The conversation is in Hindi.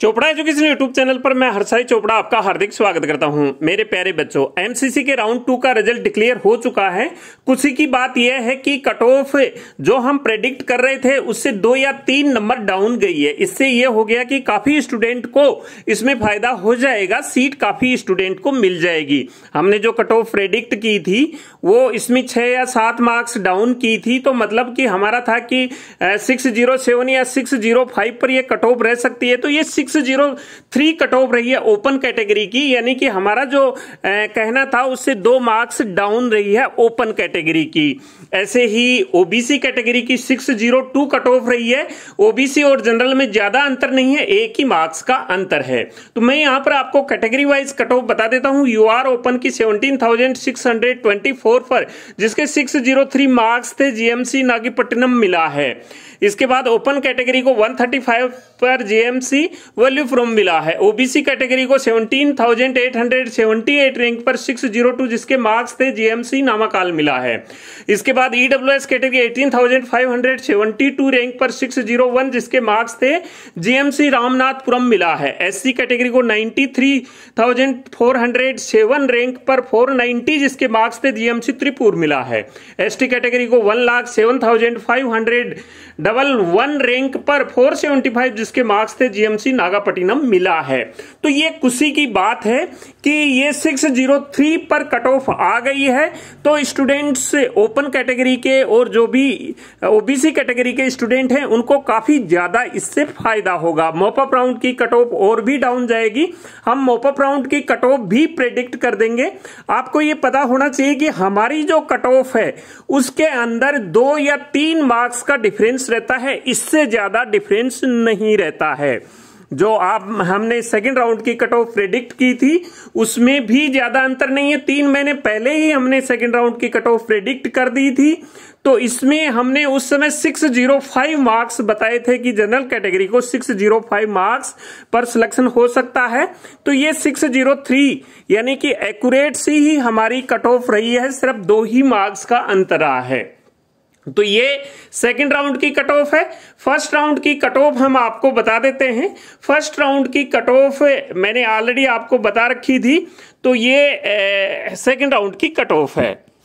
चोपड़ा एजुकेशन यूट्यूब चैनल पर मैं हर्षाई चोपड़ा आपका हार्दिक स्वागत करता हूं मेरे प्यारे बच्चों एमसीसी के राउंड टू का रिजल्ट डिक्लेयर हो चुका है खुशी की बात यह है कि कट ऑफ जो हम प्रेडिक्ट कर रहे थे उससे दो या तीन नंबर डाउन गई है इससे यह हो गया कि काफी स्टूडेंट को इसमें फायदा हो जाएगा सीट काफी स्टूडेंट को मिल जाएगी हमने जो कट ऑफ प्रेडिक्ट की थी वो इसमें छह या सात मार्क्स डाउन की थी तो मतलब कि हमारा था कि सिक्स जीरो सेवन या सिक्स जीरो फाइव पर यह कट ऑफ रह सकती है तो ये 6.03 कट ऑफ रही है ओपन कैटेगरी की यानी कि हमारा जो ए, कहना था उससे दो मार्क्स डाउन रही है ओपन कैटेगरी की ऐसे ही ओबीसी कैटेगरी की 6.02 जीरो टू कट ऑफ रही है ओबीसी और जनरल में ज्यादा अंतर नहीं है एक ही मार्क्स का अंतर है तो मैं यहां पर आपको कैटेगरी वाइज कट ऑफ बता देता हूं यू आर ओपन की सेवनटीन पर जिसके सिक्स मार्क्स थे जीएमसी नागीपट्टिनम मिला है इसके बाद ओपन कैटेगरी को 135 पर जेएमसी वैल्यू फ्रॉम मिला है ओबीसी कैटेगरी को 17,878 रैंक पर 602 जिसके मार्क्स थे जीएमसी नामाकाल मिला है इसके बाद ईडब्ल्यूएस कैटेगरी 18,572 रैंक पर 601 जिसके मार्क्स थे जीएमसी रामनाथपुरम मिला है एससी कैटेगरी को 93,407 रैंक पर 490 जिसके मार्क्स थे जीएमसी त्रिपुर मिला है एसटी कैटेगरी को one lakh seven thousand five hundred double one rank पर 475 जिसके मार्क्स थे जीएमसी नागापट्टिनम मिला है तो ये खुशी की बात है कि ये 603 पर कट ऑफ आ गई है तो स्टूडेंट्स ओपन कैटेगरी के और जो भी ओबीसी कैटेगरी के स्टूडेंट हैं उनको काफी ज्यादा इससे फायदा होगा मोपअप राउंड की कट ऑफ और भी डाउन जाएगी हम मोपअप राउंड की कट ऑफ भी प्रेडिक्ट कर देंगे आपको ये पता होना चाहिए कि हमारी जो कट ऑफ है उसके अंदर दो या तीन मार्क्स का डिफरेंस रहता है इससे ज्यादा डिफरेंस नहीं रहता है जो आप हमने सेकेंड राउंड की कट ऑफ प्रेडिक्ट की थी उसमें भी ज्यादा अंतर नहीं है तीन महीने पहले ही हमने सेकेंड राउंड की कट ऑफ प्रेडिक्ट कर दी थी तो इसमें हमने उस समय 605 मार्क्स बताए थे कि जनरल कैटेगरी को 605 मार्क्स पर सिलेक्शन हो सकता है तो ये 603 यानी कि एक्यूरेट सी ही हमारी कट ऑफ रही है सिर्फ दो ही मार्क्स का अंतरा है तो ये सेकंड राउंड की कट ऑफ है फर्स्ट राउंड की कट ऑफ हम आपको बता देते हैं फर्स्ट राउंड की कट ऑफ मैंने ऑलरेडी आपको बता रखी थी तो ये सेकंड राउंड की कट ऑफ है